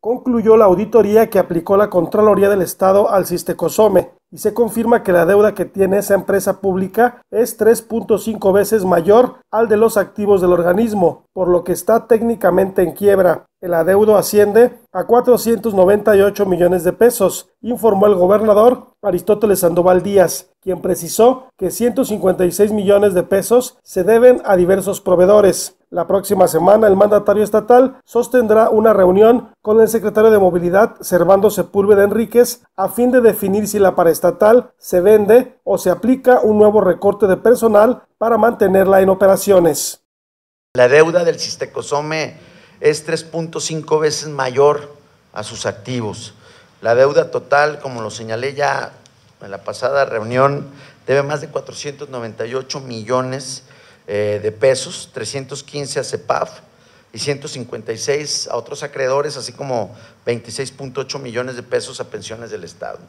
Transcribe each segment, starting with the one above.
concluyó la auditoría que aplicó la Contraloría del Estado al Cistecosome y se confirma que la deuda que tiene esa empresa pública es 3.5 veces mayor al de los activos del organismo, por lo que está técnicamente en quiebra. El adeudo asciende a 498 millones de pesos, informó el gobernador Aristóteles Sandoval Díaz, quien precisó que 156 millones de pesos se deben a diversos proveedores. La próxima semana el mandatario estatal sostendrá una reunión con el secretario de Movilidad, Servando Sepúlveda Enríquez, a fin de definir si la paraestatal se vende o se aplica un nuevo recorte de personal para mantenerla en operaciones. La deuda del Sistecosome es 3.5 veces mayor a sus activos. La deuda total, como lo señalé ya en la pasada reunión, debe más de 498 millones eh, de pesos, 315 a CEPAF y 156 a otros acreedores, así como 26.8 millones de pesos a pensiones del Estado.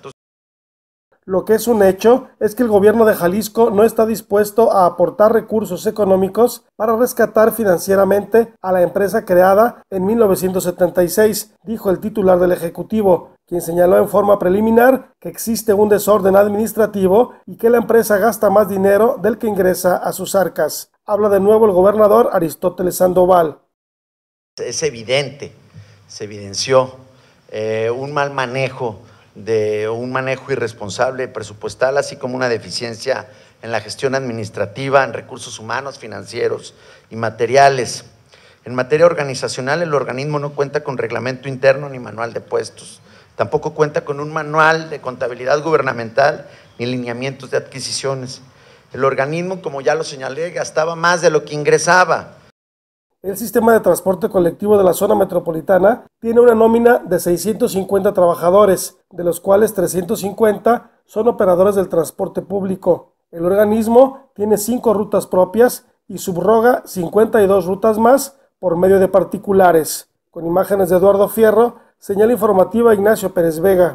lo que es un hecho es que el gobierno de Jalisco no está dispuesto a aportar recursos económicos para rescatar financieramente a la empresa creada en 1976, dijo el titular del Ejecutivo, quien señaló en forma preliminar que existe un desorden administrativo y que la empresa gasta más dinero del que ingresa a sus arcas. Habla de nuevo el gobernador Aristóteles Sandoval. Es evidente, se evidenció eh, un mal manejo de un manejo irresponsable presupuestal, así como una deficiencia en la gestión administrativa, en recursos humanos, financieros y materiales. En materia organizacional, el organismo no cuenta con reglamento interno ni manual de puestos. Tampoco cuenta con un manual de contabilidad gubernamental ni lineamientos de adquisiciones. El organismo, como ya lo señalé, gastaba más de lo que ingresaba. El sistema de transporte colectivo de la zona metropolitana tiene una nómina de 650 trabajadores, de los cuales 350 son operadores del transporte público. El organismo tiene cinco rutas propias y subroga 52 rutas más por medio de particulares. Con imágenes de Eduardo Fierro, Señal informativa Ignacio Pérez Vega.